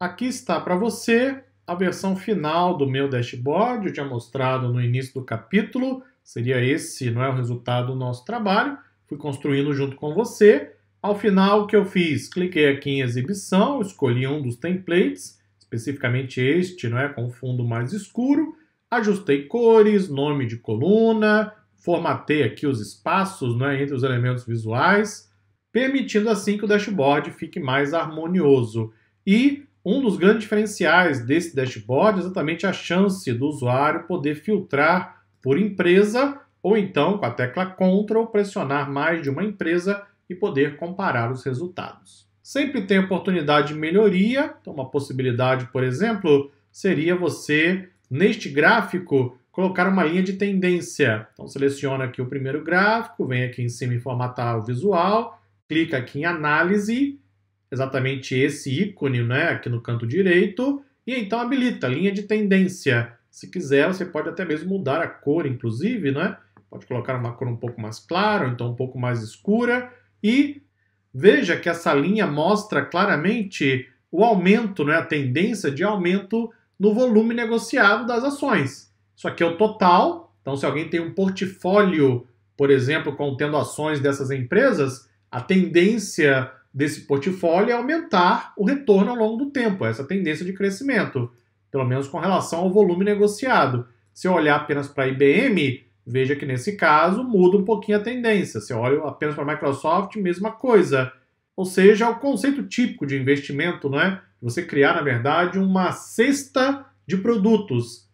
Aqui está para você a versão final do meu dashboard. Eu tinha mostrado no início do capítulo, seria esse, não é o resultado do nosso trabalho. Fui construindo junto com você. Ao final, o que eu fiz? Cliquei aqui em exibição, escolhi um dos templates, especificamente este, não é, com fundo mais escuro. Ajustei cores, nome de coluna, formatei aqui os espaços não é, entre os elementos visuais, permitindo assim que o dashboard fique mais harmonioso. E um dos grandes diferenciais desse dashboard é exatamente a chance do usuário poder filtrar por empresa ou então com a tecla Ctrl pressionar mais de uma empresa e poder comparar os resultados. Sempre tem oportunidade de melhoria, então uma possibilidade, por exemplo, seria você neste gráfico colocar uma linha de tendência. Então seleciona aqui o primeiro gráfico, vem aqui em cima em formatar o visual, clica aqui em análise exatamente esse ícone né, aqui no canto direito e então habilita a linha de tendência. Se quiser, você pode até mesmo mudar a cor, inclusive, né? Pode colocar uma cor um pouco mais clara, ou então um pouco mais escura. E veja que essa linha mostra claramente o aumento, né, a tendência de aumento no volume negociado das ações. Isso aqui é o total. Então, se alguém tem um portfólio, por exemplo, contendo ações dessas empresas, a tendência desse portfólio é aumentar o retorno ao longo do tempo, essa tendência de crescimento, pelo menos com relação ao volume negociado. Se eu olhar apenas para a IBM, veja que nesse caso muda um pouquinho a tendência. Se eu olho apenas para a Microsoft, mesma coisa. Ou seja, é o conceito típico de investimento, não é Você criar, na verdade, uma cesta de produtos.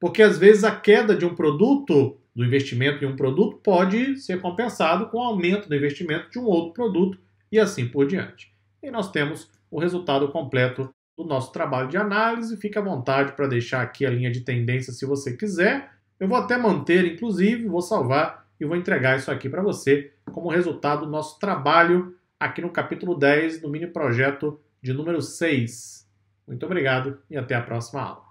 Porque às vezes a queda de um produto, do investimento em um produto, pode ser compensado com o aumento do investimento de um outro produto e assim por diante. E nós temos o resultado completo do nosso trabalho de análise. Fique à vontade para deixar aqui a linha de tendência se você quiser. Eu vou até manter, inclusive, vou salvar e vou entregar isso aqui para você como resultado do nosso trabalho aqui no capítulo 10 do mini projeto de número 6. Muito obrigado e até a próxima aula.